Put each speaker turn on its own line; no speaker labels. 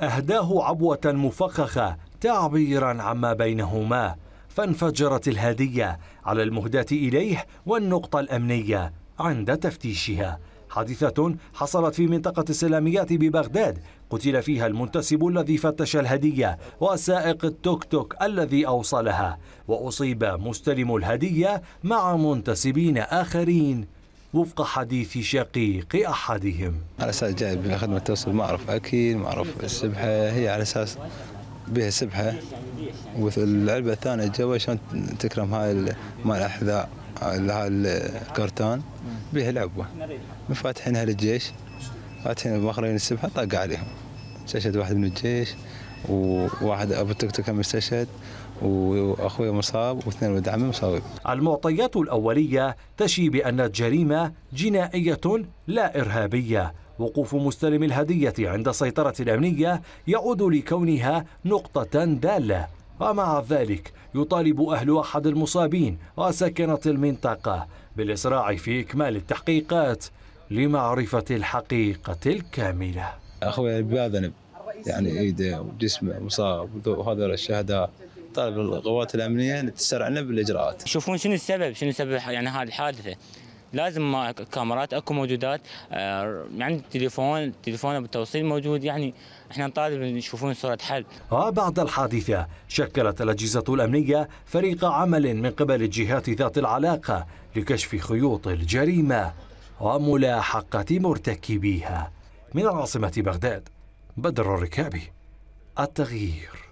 أهداه عبوة مفخخة تعبيرا عما بينهما فانفجرت الهدية على المهداة إليه والنقطة الأمنية عند تفتيشها حادثة حصلت في منطقة السلاميات ببغداد قتل فيها المنتسب الذي فتش الهدية وسائق التوك توك الذي أوصلها وأصيب مستلم الهدية مع منتسبين آخرين
وفق حديث شقيق أحدهم على أساس جاي بخدمه توصل ما أعرف أكل ما أعرف السبحة هي على أساس بها سبحة والعلبة الثانية جوا شلون تكرم هاي مال الأحذاء هاي الكرتان بها لعبة مفاتحينها للجيش فاتحين مخرجين السبحة طق عليهم شاشة واحد من الجيش وواحد ابو توك توك مستشهد واخوي مصاب واثنين ولد عمي مصابين. المعطيات الاوليه تشي بان
الجريمه جنائيه لا ارهابيه. وقوف مستلم الهديه عند السيطره الامنيه يعود لكونها نقطه داله ومع ذلك يطالب أهل أحد المصابين وسكنة المنطقة بالإسراع في إكمال التحقيقات لمعرفة الحقيقة الكاملة أخوي
بلا يعني ايده وجسمه مصاب وهذول الشهداء طالب القوات الامنيه ان تسرعنا بالاجراءات. شوفون شنو السبب؟ شنو سبب يعني هذه الحادثه؟ لازم ما كاميرات اكو موجودات آه، يعني تليفون تليفون بالتوصيل موجود يعني احنا نطالب نشوفون صوره حل. وبعد الحادثه شكلت الاجهزه
الامنيه فريق عمل من قبل الجهات ذات العلاقه لكشف خيوط الجريمه وملاحقه مرتكبيها من العاصمه بغداد. بدر ركابي التغيير